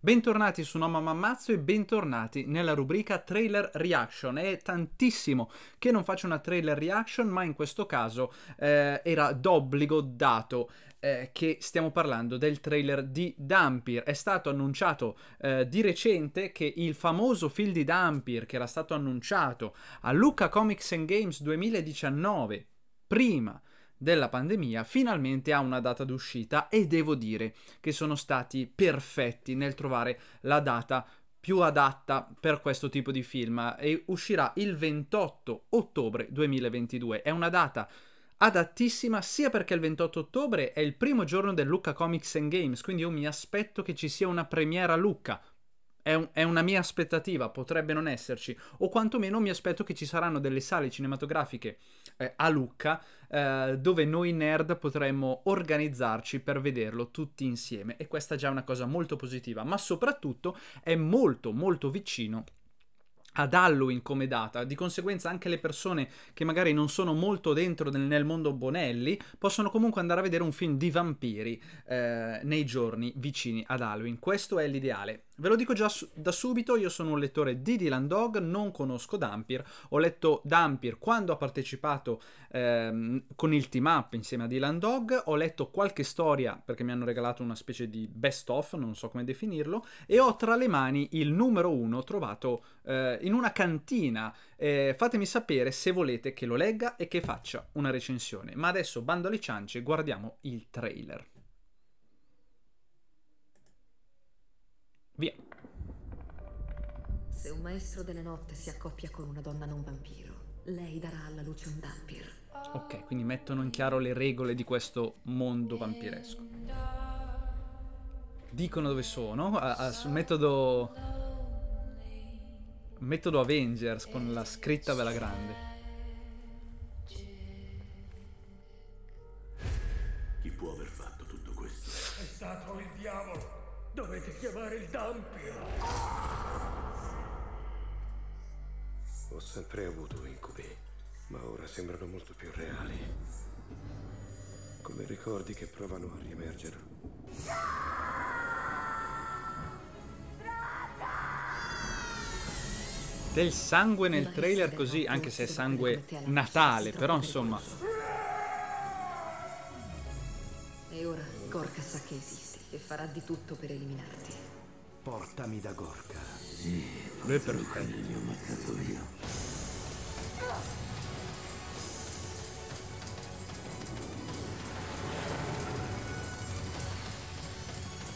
Bentornati su Noma Mammazzo e bentornati nella rubrica Trailer Reaction. È tantissimo che non faccio una trailer reaction, ma in questo caso eh, era d'obbligo dato eh, che stiamo parlando del trailer di Dampir. È stato annunciato eh, di recente che il famoso film di Dampir, che era stato annunciato a Lucca Comics and Games 2019, prima della pandemia finalmente ha una data d'uscita e devo dire che sono stati perfetti nel trovare la data più adatta per questo tipo di film e uscirà il 28 ottobre 2022. È una data adattissima sia perché il 28 ottobre è il primo giorno del Lucca Comics and Games, quindi io mi aspetto che ci sia una premiera Lucca, è, un, è, una mia aspettativa, potrebbe non esserci, o quantomeno mi aspetto che ci saranno delle sale cinematografiche eh, a Lucca eh, dove noi nerd potremmo organizzarci per vederlo tutti insieme e questa già è una cosa molto positiva, ma soprattutto è molto molto vicino ad Halloween come data, di conseguenza anche le persone che magari non sono molto dentro nel, nel mondo Bonelli possono comunque andare a vedere un film di vampiri eh, nei giorni vicini ad Halloween. Questo è l'ideale. Ve lo dico già su- da subito, io sono un lettore di Dylan Dog, non conosco Dampir, ho letto Dampir quando ha partecipato ehm, con il team up insieme a Dylan Dog, ho letto qualche storia perché mi hanno regalato una specie di best of, non so come definirlo, e ho tra le mani il numero uno trovato eh, in una cantina. Eh, fatemi sapere se volete che lo legga e che faccia una recensione. Ma adesso bando alle ciance, guardiamo il trailer. un maestro della notte si accoppia con una donna non vampiro, lei darà alla luce un vampir. Ok, quindi mettono in chiaro le regole di questo mondo vampiresco. Dicono dove sono, a, a, sul metodo... Metodo Avengers con la scritta bella grande. Chi può aver fatto tutto questo? È stato il diavolo! Dovete chiamare il Dampir! Ho sempre avuto incubi, ma ora sembrano molto più reali. Come ricordi che provano a riemergere. Del sangue nel trailer così, anche se è sangue natale, però insomma... E ora Gorka sa che esisti e farà di tutto per eliminarti. Portami da Gorka. Sì. Non è perfetto. Li ho ammazzato io.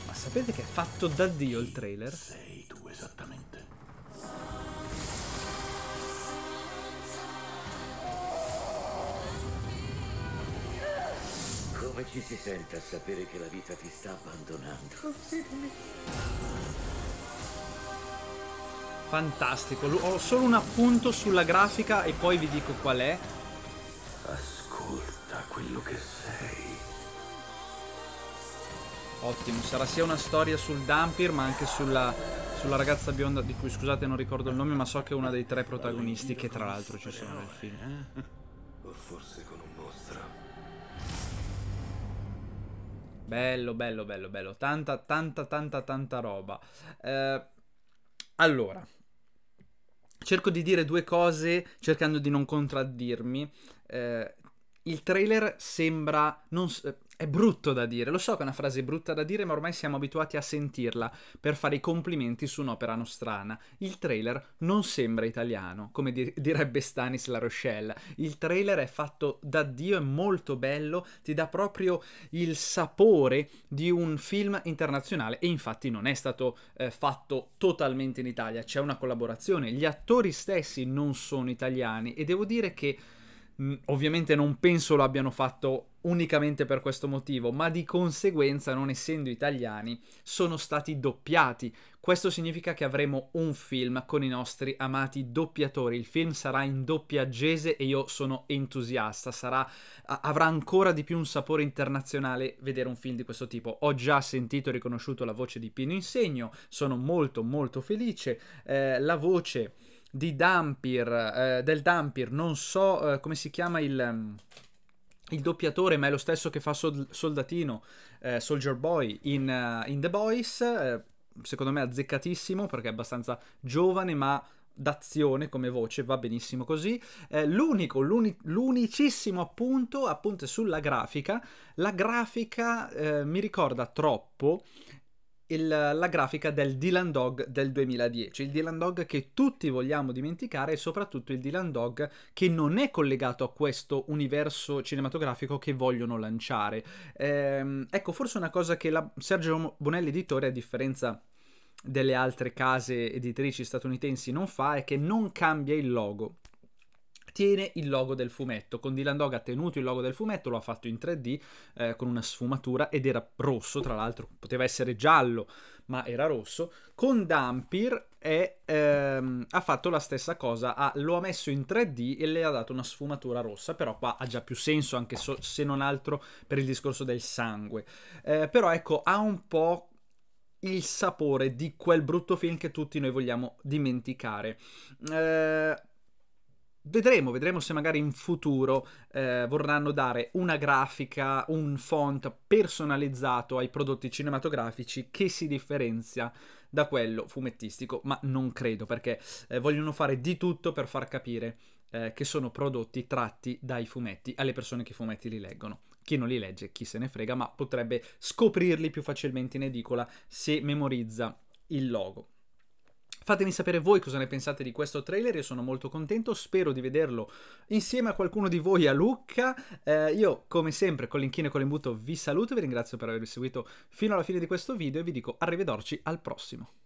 Ma sapete che è fatto da Dio il trailer? Sei tu esattamente. Come ci si sente a sapere che la vita ti sta abbandonando? Uccidimi. Fantastico, ho solo un appunto sulla grafica e poi vi dico qual è. Ascolta quello che sei. Ottimo, sarà sia una storia sul Dampir ma anche sulla, sulla, ragazza bionda di cui scusate non ricordo il nome ma so che è una dei tre protagonisti che tra l'altro ci sono nel film. Eh? O forse con un mostro. Bello, bello, bello, bello. Tanta, tanta, tanta, tanta roba. Eh, allora, cerco di dire due cose cercando di non contraddirmi. Eh, il trailer sembra. Non, è brutto da dire, lo so che è una frase brutta da dire, ma ormai siamo abituati a sentirla per fare i complimenti su un'opera nostrana. Il trailer non sembra italiano, come direbbe Stanis La Rochelle. Il trailer è fatto da Dio, è molto bello, ti dà proprio il sapore di un film internazionale e infatti non è stato eh, fatto totalmente in Italia, c'è una collaborazione, gli attori stessi non sono italiani e devo dire che ovviamente non penso lo abbiano fatto unicamente per questo motivo, ma di conseguenza, non essendo italiani, sono stati doppiati. Questo significa che avremo un film con i nostri amati doppiatori. Il film sarà in doppiaggese e io sono entusiasta, sarà, avrà ancora di più un sapore internazionale vedere un film di questo tipo. Ho già sentito e riconosciuto la voce di Pino Insegno, sono molto molto felice. Eh, la voce di Dampir, eh, del Dampir, non so eh, come si chiama il, mm, il, doppiatore, ma è lo stesso che fa sol- Soldatino, eh, Soldier Boy, in, uh, in The Boys, eh, secondo me azzeccatissimo perché è abbastanza giovane, ma d'azione come voce, va benissimo così. Eh, l'unico, l'uni, l'unicissimo appunto, appunto sulla grafica, la grafica eh, mi ricorda troppo il, la grafica del Dylan Dog del 2010, il Dylan Dog che tutti vogliamo dimenticare e soprattutto il Dylan Dog che non è collegato a questo universo cinematografico che vogliono lanciare. Ehm, ecco, forse una cosa che la Sergio Bonelli editore, a differenza delle altre case editrici statunitensi, non fa è che non cambia il logo tiene il logo del fumetto. Con Dylan Dog ha tenuto il logo del fumetto, lo ha fatto in 3D eh, con una sfumatura ed era rosso, tra l'altro poteva essere giallo, ma era rosso. Con Dampir è, ehm, ha fatto la stessa cosa, ha, lo ha messo in 3D e le ha dato una sfumatura rossa, però qua ha già più senso anche so, se non altro per il discorso del sangue. Eh, però ecco, ha un po' il sapore di quel brutto film che tutti noi vogliamo dimenticare. Eh, Vedremo, vedremo se magari in futuro eh, vorranno dare una grafica, un font personalizzato ai prodotti cinematografici che si differenzia da quello fumettistico, ma non credo perché eh, vogliono fare di tutto per far capire eh, che sono prodotti tratti dai fumetti alle persone che i fumetti li leggono. Chi non li legge, chi se ne frega, ma potrebbe scoprirli più facilmente in edicola se memorizza il logo. Fatemi sapere voi cosa ne pensate di questo trailer, io sono molto contento, spero di vederlo insieme a qualcuno di voi a Lucca. Eh, io come sempre con l'inchino e con l'imbuto vi saluto, vi ringrazio per avermi seguito fino alla fine di questo video e vi dico arrivederci al prossimo.